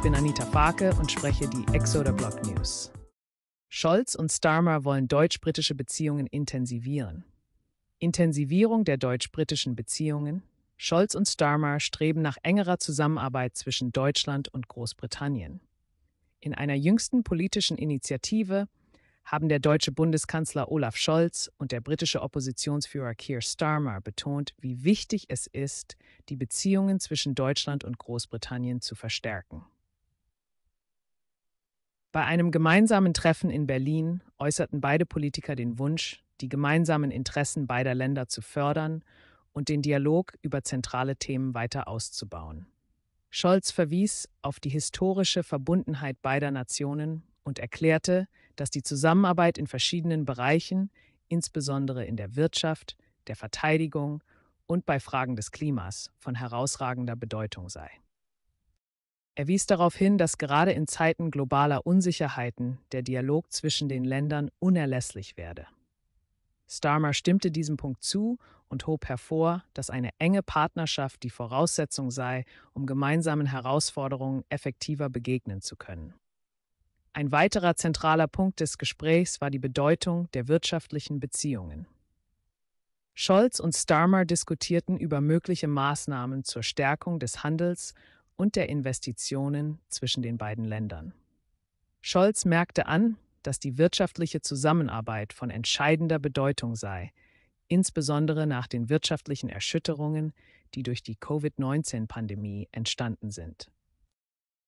Ich bin Anita Farke und spreche die Exoder Block News. Scholz und Starmer wollen deutsch-britische Beziehungen intensivieren. Intensivierung der deutsch-britischen Beziehungen. Scholz und Starmer streben nach engerer Zusammenarbeit zwischen Deutschland und Großbritannien. In einer jüngsten politischen Initiative haben der deutsche Bundeskanzler Olaf Scholz und der britische Oppositionsführer Keir Starmer betont, wie wichtig es ist, die Beziehungen zwischen Deutschland und Großbritannien zu verstärken. Bei einem gemeinsamen Treffen in Berlin äußerten beide Politiker den Wunsch, die gemeinsamen Interessen beider Länder zu fördern und den Dialog über zentrale Themen weiter auszubauen. Scholz verwies auf die historische Verbundenheit beider Nationen und erklärte, dass die Zusammenarbeit in verschiedenen Bereichen, insbesondere in der Wirtschaft, der Verteidigung und bei Fragen des Klimas, von herausragender Bedeutung sei. Er wies darauf hin, dass gerade in Zeiten globaler Unsicherheiten der Dialog zwischen den Ländern unerlässlich werde. Starmer stimmte diesem Punkt zu und hob hervor, dass eine enge Partnerschaft die Voraussetzung sei, um gemeinsamen Herausforderungen effektiver begegnen zu können. Ein weiterer zentraler Punkt des Gesprächs war die Bedeutung der wirtschaftlichen Beziehungen. Scholz und Starmer diskutierten über mögliche Maßnahmen zur Stärkung des Handels und der Investitionen zwischen den beiden Ländern. Scholz merkte an, dass die wirtschaftliche Zusammenarbeit von entscheidender Bedeutung sei, insbesondere nach den wirtschaftlichen Erschütterungen, die durch die Covid-19-Pandemie entstanden sind.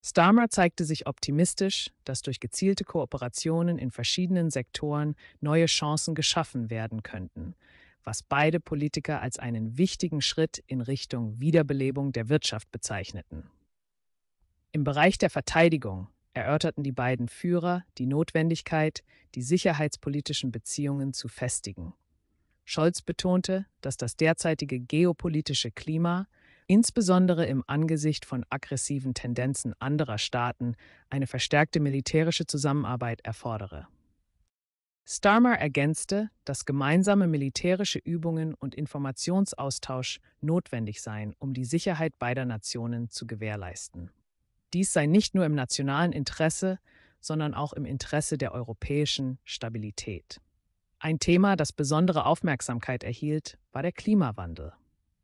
Starmer zeigte sich optimistisch, dass durch gezielte Kooperationen in verschiedenen Sektoren neue Chancen geschaffen werden könnten, was beide Politiker als einen wichtigen Schritt in Richtung Wiederbelebung der Wirtschaft bezeichneten. Im Bereich der Verteidigung erörterten die beiden Führer die Notwendigkeit, die sicherheitspolitischen Beziehungen zu festigen. Scholz betonte, dass das derzeitige geopolitische Klima insbesondere im Angesicht von aggressiven Tendenzen anderer Staaten eine verstärkte militärische Zusammenarbeit erfordere. Starmer ergänzte, dass gemeinsame militärische Übungen und Informationsaustausch notwendig seien, um die Sicherheit beider Nationen zu gewährleisten. Dies sei nicht nur im nationalen Interesse, sondern auch im Interesse der europäischen Stabilität. Ein Thema, das besondere Aufmerksamkeit erhielt, war der Klimawandel.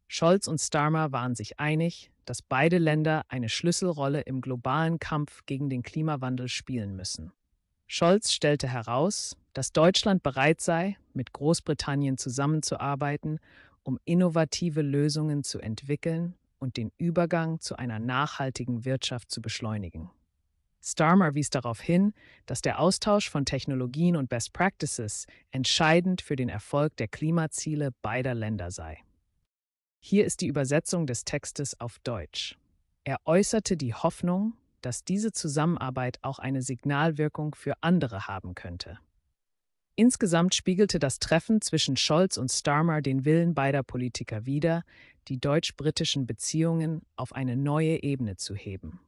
Scholz und Starmer waren sich einig, dass beide Länder eine Schlüsselrolle im globalen Kampf gegen den Klimawandel spielen müssen. Scholz stellte heraus, dass Deutschland bereit sei, mit Großbritannien zusammenzuarbeiten, um innovative Lösungen zu entwickeln und den Übergang zu einer nachhaltigen Wirtschaft zu beschleunigen. Starmer wies darauf hin, dass der Austausch von Technologien und Best Practices entscheidend für den Erfolg der Klimaziele beider Länder sei. Hier ist die Übersetzung des Textes auf Deutsch. Er äußerte die Hoffnung, dass diese Zusammenarbeit auch eine Signalwirkung für andere haben könnte. Insgesamt spiegelte das Treffen zwischen Scholz und Starmer den Willen beider Politiker wider, die deutsch-britischen Beziehungen auf eine neue Ebene zu heben.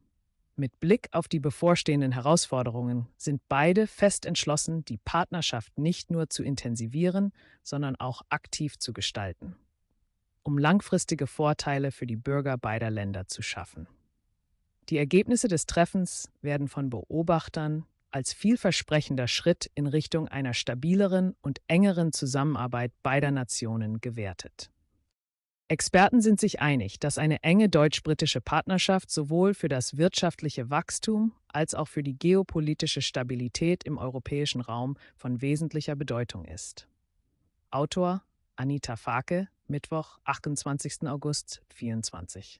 Mit Blick auf die bevorstehenden Herausforderungen sind beide fest entschlossen, die Partnerschaft nicht nur zu intensivieren, sondern auch aktiv zu gestalten, um langfristige Vorteile für die Bürger beider Länder zu schaffen. Die Ergebnisse des Treffens werden von Beobachtern als vielversprechender Schritt in Richtung einer stabileren und engeren Zusammenarbeit beider Nationen gewertet. Experten sind sich einig, dass eine enge deutsch-britische Partnerschaft sowohl für das wirtschaftliche Wachstum als auch für die geopolitische Stabilität im europäischen Raum von wesentlicher Bedeutung ist. Autor Anita Fake, Mittwoch, 28. August 2024